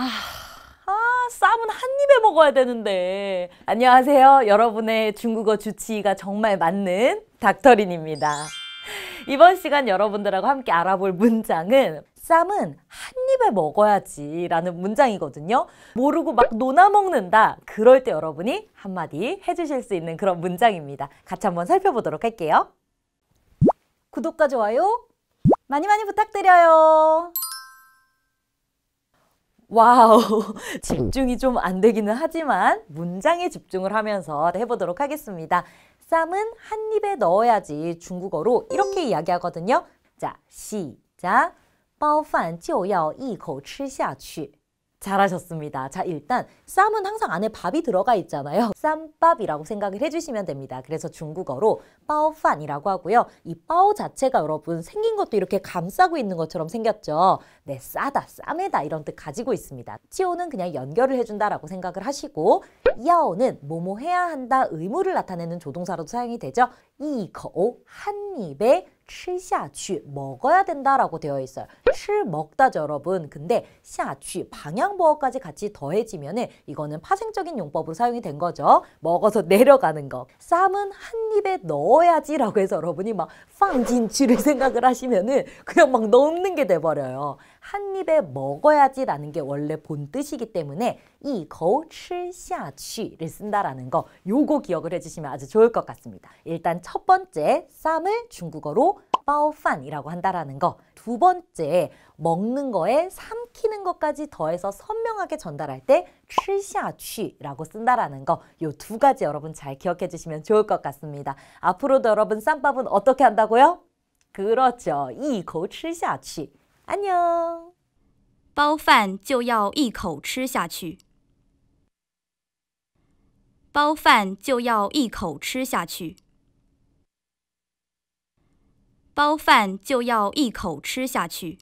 아, 아 쌈은 한 입에 먹어야 되는데. 안녕하세요. 여러분의 중국어 주치의가 정말 맞는 닥터린입니다. 이번 시간 여러분들하고 함께 알아볼 문장은 쌈은 한 입에 먹어야지 라는 문장이거든요. 모르고 막 노나 먹는다. 그럴 때 여러분이 한마디 해주실 수 있는 그런 문장입니다. 같이 한번 살펴보도록 할게요. 구독과 좋아요 많이 많이 부탁드려요. 와우 집중이 좀 안 되기는 하지만 문장에 집중을 하면서 해보도록 하겠습니다. 쌈은 한 입에 넣어야지 중국어로 이렇게 이야기하거든요. 자 시작 包饭就要一口吃下去 잘하셨습니다. 자 일단 쌈은 항상 안에 밥이 들어가 있잖아요. 쌈밥이라고 생각을 해주시면 됩니다. 그래서 중국어로 빠오판이라고 하고요. 이 빠오 자체가 여러분 생긴 것도 이렇게 감싸고 있는 것처럼 생겼죠. 네 싸다 쌈에다 이런 뜻 가지고 있습니다. 치오는 그냥 연결을 해준다라고 생각을 하시고 야오는 뭐뭐 해야 한다 의무를 나타내는 조동사로도 사용이 되죠. 이거한 입에 吃下去, 먹어야 된다라고 되어 있어요. 吃, 먹다죠, 여러분. 근데 下去, 방향보어까지 같이 더해지면 은 이거는 파생적인 용법으로 사용이 된 거죠. 먹어서 내려가는 거. 쌈은 한 입에 넣어야지 라고 해서 여러분이 막放进去를 생각을 하시면 은 그냥 막 넣는 게 돼버려요. 한 입에 먹어야지라는 게 원래 본 뜻이기 때문에 이口吃下去를 쓴다라는 거 요거 기억을 해주시면 아주 좋을 것 같습니다. 일단 첫 번째 쌈을 중국어로 빠오판이라고 한다라는 거. 두 번째 먹는 거에 삼키는 것까지 더해서 선명하게 전달할 때 吃下去라고 쓴다라는 거요 두 가지 여러분 잘 기억해 주시면 좋을 것 같습니다. 앞으로도 여러분 쌈밥은 어떻게 한다고요? 그렇죠. 이거 吃下去安妞，包饭就要一口吃下去。包饭就要一口吃下去。包饭就要一口吃下去。